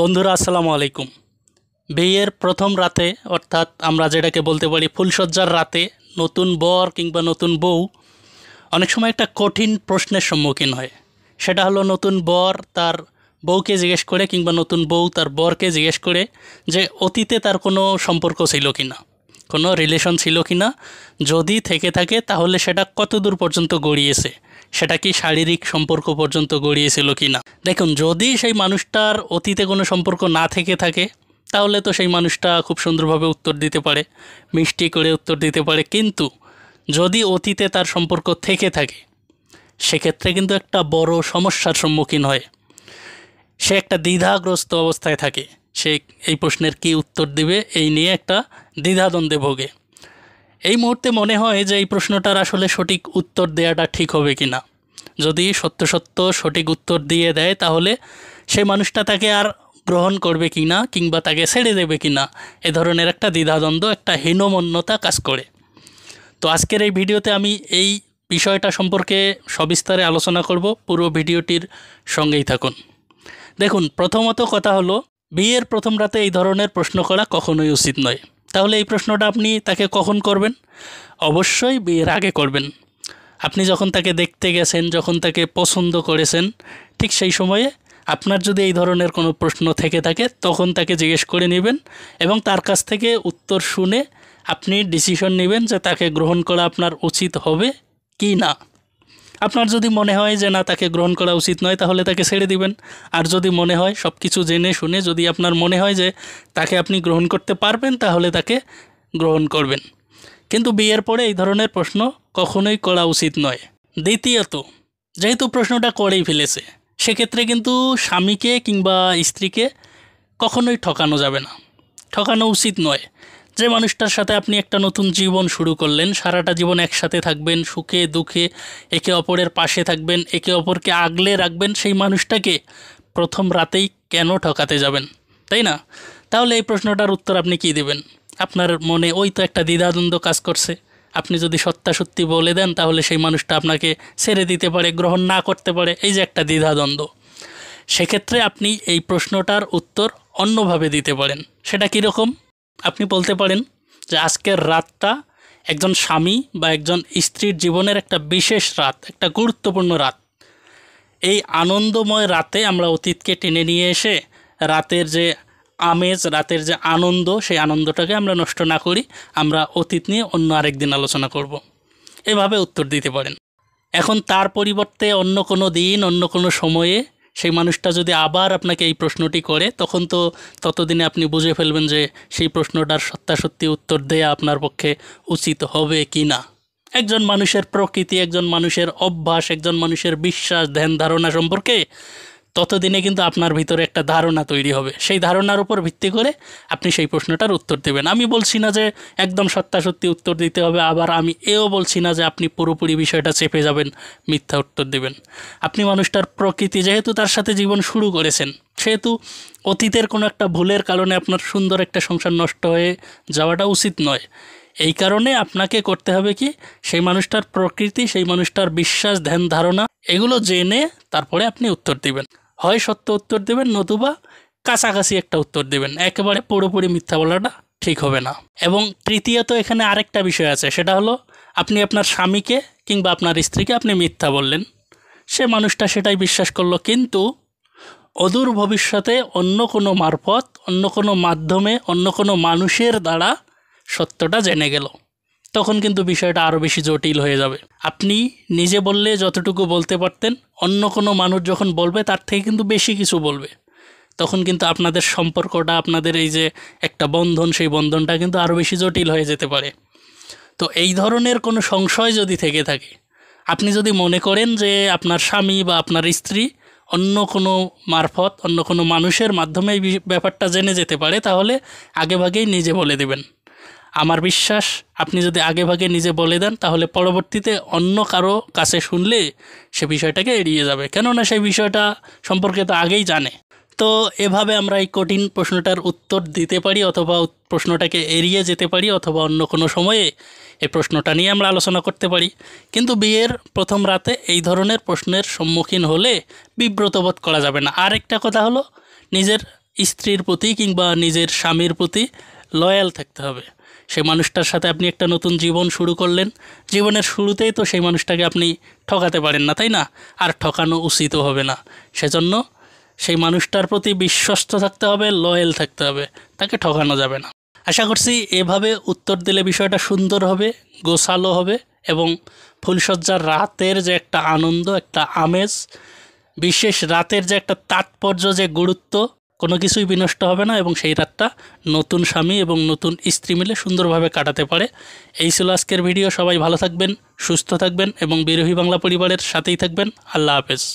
বন্ধুরা আসসালামু আলাইকুম বিয়ের প্রথম রাতে অর্থাৎ আমরা যেটাকে বলতে পারি ফুলসজ্জার রাতে নতুন বর কিংবা নতুন বউ অনেক সময় একটা কঠিন প্রশ্নের সম্মুখীন হয় সেটা হলো নতুন বর তার বউকে জিজ্ঞেস করে কিংবা নতুন বউ তার বরকে জিজ্ঞেস করে যে অতীতে তার কোনো সম্পর্ক ছিল কি না কোনো রিলেশন ছিল কি না যদি থেকে থাকে তাহলে সেটা কতদূর পর্যন্ত গড়িয়েছে সেটা কি শারীরিক সম্পর্ক পর্যন্ত গড়িয়েছিল কি না দেখুন যদি সেই মানুষটার অতীতে কোনো সম্পর্ক না থেকে থাকে তাহলে তো সেই মানুষটা খুব সুন্দরভাবে উত্তর দিতে পারে মিষ্টি করে উত্তর দিতে পারে কিন্তু যদি অতীতে তার সম্পর্ক থেকে থাকে সেক্ষেত্রে কিন্তু একটা বড় সমস্যার সম্মুখীন হয় সে একটা দ্বিধাগ্রস্ত অবস্থায় থাকে সে এই প্রশ্নের কি উত্তর দিবে এই নিয়ে একটা দ্বিধাদ্বন্দ্বে ভোগে এই মুহূর্তে মনে হয় যে এই প্রশ্নটার আসলে সঠিক উত্তর দেওয়াটা ঠিক হবে কি না যদি সত্য সত্য সঠিক উত্তর দিয়ে দেয় তাহলে সে মানুষটা তাকে আর গ্রহণ করবে কি না কিংবা তাকে ছেড়ে দেবে কি না এ ধরনের একটা দ্বিধাদ্বন্দ্ব একটা হীনমন্যতা কাজ করে তো আজকের এই ভিডিওতে আমি এই বিষয়টা সম্পর্কে সবিস্তারে আলোচনা করব পুরো ভিডিওটির সঙ্গেই থাকুন দেখুন প্রথমত কথা হলো বিয়ের প্রথম রাতে এই ধরনের প্রশ্ন করা কখনোই উচিত নয় তাহলে এই প্রশ্নটা আপনি তাকে কখন করবেন অবশ্যই বিয়ের আগে করবেন আপনি যখন তাকে দেখতে গেছেন যখন তাকে পছন্দ করেছেন ঠিক সেই সময়ে আপনার যদি এই ধরনের কোনো প্রশ্ন থেকে থাকে তখন তাকে জিজ্ঞেস করে নেবেন এবং তার কাছ থেকে উত্তর শুনে আপনি ডিসিশন নেবেন যে তাকে গ্রহণ করা আপনার উচিত হবে কি না আপনার যদি মনে হয় যে না তাকে গ্রহণ করা উচিত নয় তাহলে তাকে ছেড়ে দিবেন আর যদি মনে হয় সব কিছু জেনে শুনে যদি আপনার মনে হয় যে তাকে আপনি গ্রহণ করতে পারবেন তাহলে তাকে গ্রহণ করবেন কিন্তু বিয়ের পরে এই ধরনের প্রশ্ন কখনোই করা উচিত নয় দ্বিতীয়ত যেহেতু প্রশ্নটা করেই ফেলেছে সেক্ষেত্রে কিন্তু স্বামীকে কিংবা স্ত্রীকে কখনোই ঠকানো যাবে না ঠকানো উচিত নয় যে মানুষটার সাথে আপনি একটা নতুন জীবন শুরু করলেন সারাটা জীবন একসাথে থাকবেন সুখে দুঃখে একে অপরের পাশে থাকবেন একে অপরকে আগলে রাখবেন সেই মানুষটাকে প্রথম রাতেই কেন ঠকাতে যাবেন তাই না তাহলে এই প্রশ্নটার উত্তর আপনি কি দেবেন আপনার মনে ওই তো একটা দ্বিধাদ্বন্দ্ব কাজ করছে আপনি যদি সত্যা সত্যি বলে দেন তাহলে সেই মানুষটা আপনাকে ছেড়ে দিতে পারে গ্রহণ না করতে পারে এই যে একটা দ্বিধাদ্বন্দ্ব সেক্ষেত্রে আপনি এই প্রশ্নটার উত্তর অন্যভাবে দিতে পারেন সেটা কীরকম আপনি বলতে পারেন যে আজকের রাতটা একজন স্বামী বা একজন স্ত্রীর জীবনের একটা বিশেষ রাত একটা গুরুত্বপূর্ণ রাত এই আনন্দময় রাতে আমরা অতীতকে টেনে নিয়ে এসে রাতের যে আমেজ রাতের যে আনন্দ সেই আনন্দটাকে আমরা নষ্ট না করি আমরা অতীত নিয়ে অন্য আরেক দিন আলোচনা করব। এভাবে উত্তর দিতে পারেন এখন তার পরিবর্তে অন্য কোনো দিন অন্য কোনো সময়ে সেই মানুষটা যদি আবার আপনাকে এই প্রশ্নটি করে তখন তো ততদিনে আপনি বুঝে ফেলবেন যে সেই প্রশ্নটার সত্যাসত্যি উত্তর দেয়া আপনার পক্ষে উচিত হবে কি না একজন মানুষের প্রকৃতি একজন মানুষের অভ্যাস একজন মানুষের বিশ্বাস ধ্যান ধারণা সম্পর্কে ততদিনে কিন্তু আপনার ভিতরে একটা ধারণা তৈরি হবে সেই ধারণার উপর ভিত্তি করে আপনি সেই প্রশ্নটার উত্তর দেবেন আমি বলছি না যে একদম সত্যাসত্যি উত্তর দিতে হবে আবার আমি এও বলছি না যে আপনি পুরোপুরি বিষয়টা চেপে যাবেন মিথ্যা উত্তর দেবেন আপনি মানুষটার প্রকৃতি যেহেতু তার সাথে জীবন শুরু করেছেন সেহেতু অতীতের কোনো একটা ভুলের কারণে আপনার সুন্দর একটা সংসার নষ্ট হয়ে যাওয়াটা উচিত নয় এই কারণে আপনাকে করতে হবে কি সেই মানুষটার প্রকৃতি সেই মানুষটার বিশ্বাস ধ্যান ধারণা এগুলো জেনে তারপরে আপনি উত্তর দিবেন হয় সত্য উত্তর দেবেন নতুবা কাছাকাছি একটা উত্তর দেবেন একেবারে পুরোপুরি মিথ্যা বলাটা ঠিক হবে না এবং তৃতীয়ত এখানে আরেকটা বিষয় আছে সেটা হলো আপনি আপনার স্বামীকে কিংবা আপনার স্ত্রীকে আপনি মিথ্যা বললেন সে মানুষটা সেটাই বিশ্বাস করলো কিন্তু অদূর ভবিষ্যতে অন্য কোনো মারফত অন্য কোনো মাধ্যমে অন্য কোনো মানুষের দ্বারা সত্যটা জেনে গেল তখন কিন্তু বিষয়টা আরও বেশি জটিল হয়ে যাবে আপনি নিজে বললে যতটুকু বলতে পারতেন অন্য কোনো মানুষ যখন বলবে তার থেকে কিন্তু বেশি কিছু বলবে তখন কিন্তু আপনাদের সম্পর্কটা আপনাদের এই যে একটা বন্ধন সেই বন্ধনটা কিন্তু আরও বেশি জটিল হয়ে যেতে পারে তো এই ধরনের কোনো সংশয় যদি থেকে থাকে আপনি যদি মনে করেন যে আপনার স্বামী বা আপনার স্ত্রী অন্য কোনো মারফত অন্য কোনো মানুষের মাধ্যমে এই ব্যাপারটা জেনে যেতে পারে তাহলে আগেভাগেই নিজে বলে দেবেন আমার বিশ্বাস আপনি যদি আগেভাগে নিজে বলে দেন তাহলে পরবর্তীতে অন্য কারো কাছে শুনলে সে বিষয়টাকে এড়িয়ে যাবে কেননা সেই বিষয়টা সম্পর্কে তো আগেই জানে তো এভাবে আমরা এই কঠিন প্রশ্নটার উত্তর দিতে পারি অথবা প্রশ্নটাকে এড়িয়ে যেতে পারি অথবা অন্য কোনো সময়ে এই প্রশ্নটা নিয়ে আমরা আলোচনা করতে পারি কিন্তু বিয়ের প্রথম রাতে এই ধরনের প্রশ্নের সম্মুখীন হলে বিব্রতবোধ করা যাবে না আরেকটা কথা হলো নিজের স্ত্রীর প্রতি কিংবা নিজের স্বামীর প্রতি লয়াল থাকতে হবে সেই মানুষটার সাথে আপনি একটা নতুন জীবন শুরু করলেন জীবনের শুরুতেই তো সেই মানুষটাকে আপনি ঠকাতে পারেন না তাই না আর ঠকানো উচিতও হবে না সেজন্য সেই মানুষটার প্রতি বিশ্বস্ত থাকতে হবে লয়েল থাকতে হবে তাকে ঠকানো যাবে না আশা করছি এভাবে উত্তর দিলে বিষয়টা সুন্দর হবে গোছালো হবে এবং ফুলসজ্জার রাতের যে একটা আনন্দ একটা আমেজ বিশেষ রাতের যে একটা তাৎপর্য যে গুরুত্ব কোনো কিছুই বিনষ্ট হবে না এবং সেই রাতটা নতুন স্বামী এবং নতুন স্ত্রী মিলে সুন্দরভাবে কাটাতে পারে এই ছিল আজকের ভিডিও সবাই ভালো থাকবেন সুস্থ থাকবেন এবং বিরোহী বাংলা পরিবারের সাথেই থাকবেন আল্লাহ হাফেজ